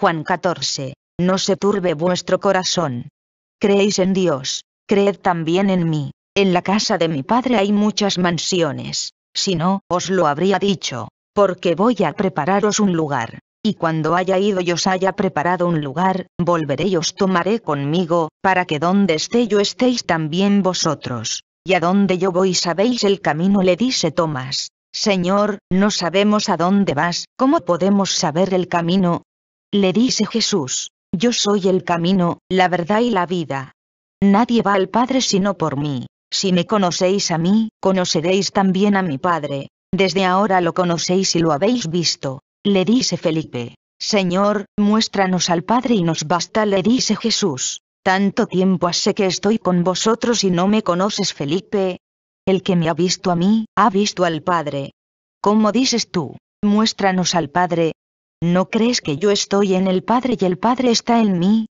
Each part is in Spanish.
Juan 14. No se turbe vuestro corazón. Creéis en Dios, creed también en mí. En la casa de mi padre hay muchas mansiones, si no, os lo habría dicho, porque voy a prepararos un lugar. Y cuando haya ido y os haya preparado un lugar, volveré y os tomaré conmigo, para que donde esté yo estéis también vosotros. Y a donde yo voy sabéis el camino le dice Tomás. Señor, no sabemos a dónde vas, ¿cómo podemos saber el camino? Le dice Jesús, yo soy el camino, la verdad y la vida. Nadie va al Padre sino por mí. Si me conocéis a mí, conoceréis también a mi Padre. Desde ahora lo conocéis y lo habéis visto. Le dice Felipe, Señor, muéstranos al Padre y nos basta, le dice Jesús. Tanto tiempo hace que estoy con vosotros y no me conoces, Felipe. El que me ha visto a mí, ha visto al Padre. ¿Cómo dices tú? Muéstranos al Padre, ¿No crees que yo estoy en el Padre y el Padre está en mí?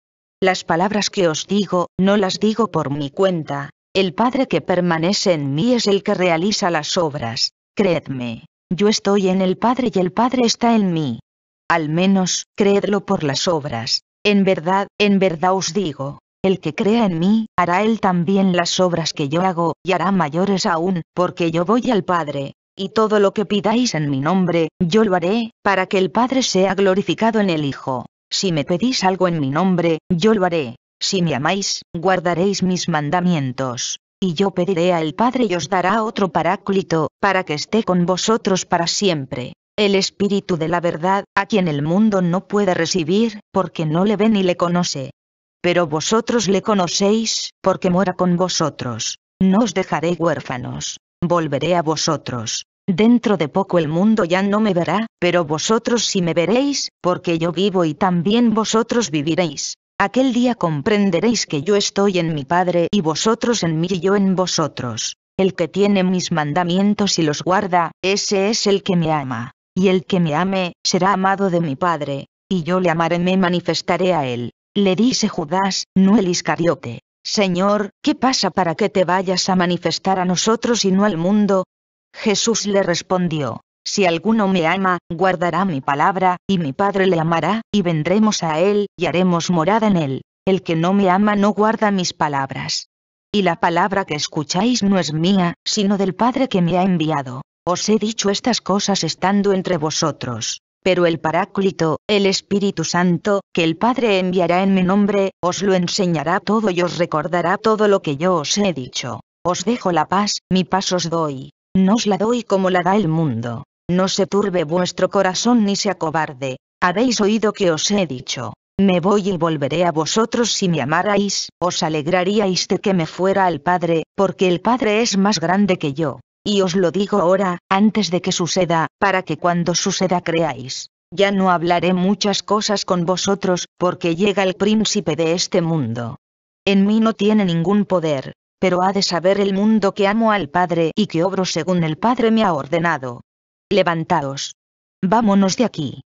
Las palabras que os digo, no las digo por mi cuenta, el Padre que permanece en mí es el que realiza las obras, creedme, yo estoy en el Padre y el Padre está en mí. Al menos, creedlo por las obras, en verdad, en verdad os digo, el que crea en mí, hará él también las obras que yo hago, y hará mayores aún, porque yo voy al Padre, y todo lo que pidáis en mi nombre, yo lo haré, para que el Padre sea glorificado en el Hijo. Si me pedís algo en mi nombre, yo lo haré. Si me amáis, guardaréis mis mandamientos. Y yo pediré al Padre y os dará otro paráclito, para que esté con vosotros para siempre. El Espíritu de la verdad, a quien el mundo no puede recibir, porque no le ve ni le conoce. Pero vosotros le conocéis, porque mora con vosotros. No os dejaré huérfanos volveré a vosotros. Dentro de poco el mundo ya no me verá, pero vosotros sí me veréis, porque yo vivo y también vosotros viviréis. Aquel día comprenderéis que yo estoy en mi Padre y vosotros en mí y yo en vosotros. El que tiene mis mandamientos y los guarda, ese es el que me ama. Y el que me ame, será amado de mi Padre, y yo le amaré me manifestaré a él. Le dice Judas, no el Iscariote. Señor, ¿qué pasa para que te vayas a manifestar a nosotros y no al mundo? Jesús le respondió, Si alguno me ama, guardará mi palabra, y mi Padre le amará, y vendremos a él, y haremos morada en él. El que no me ama no guarda mis palabras. Y la palabra que escucháis no es mía, sino del Padre que me ha enviado. Os he dicho estas cosas estando entre vosotros pero el Paráclito, el Espíritu Santo, que el Padre enviará en mi nombre, os lo enseñará todo y os recordará todo lo que yo os he dicho. Os dejo la paz, mi paz os doy. No os la doy como la da el mundo. No se turbe vuestro corazón ni se acobarde. Habéis oído que os he dicho. Me voy y volveré a vosotros si me amarais, os alegraríais de que me fuera al Padre, porque el Padre es más grande que yo. Y os lo digo ahora, antes de que suceda, para que cuando suceda creáis. Ya no hablaré muchas cosas con vosotros, porque llega el príncipe de este mundo. En mí no tiene ningún poder, pero ha de saber el mundo que amo al Padre y que obro según el Padre me ha ordenado. Levantaos. Vámonos de aquí.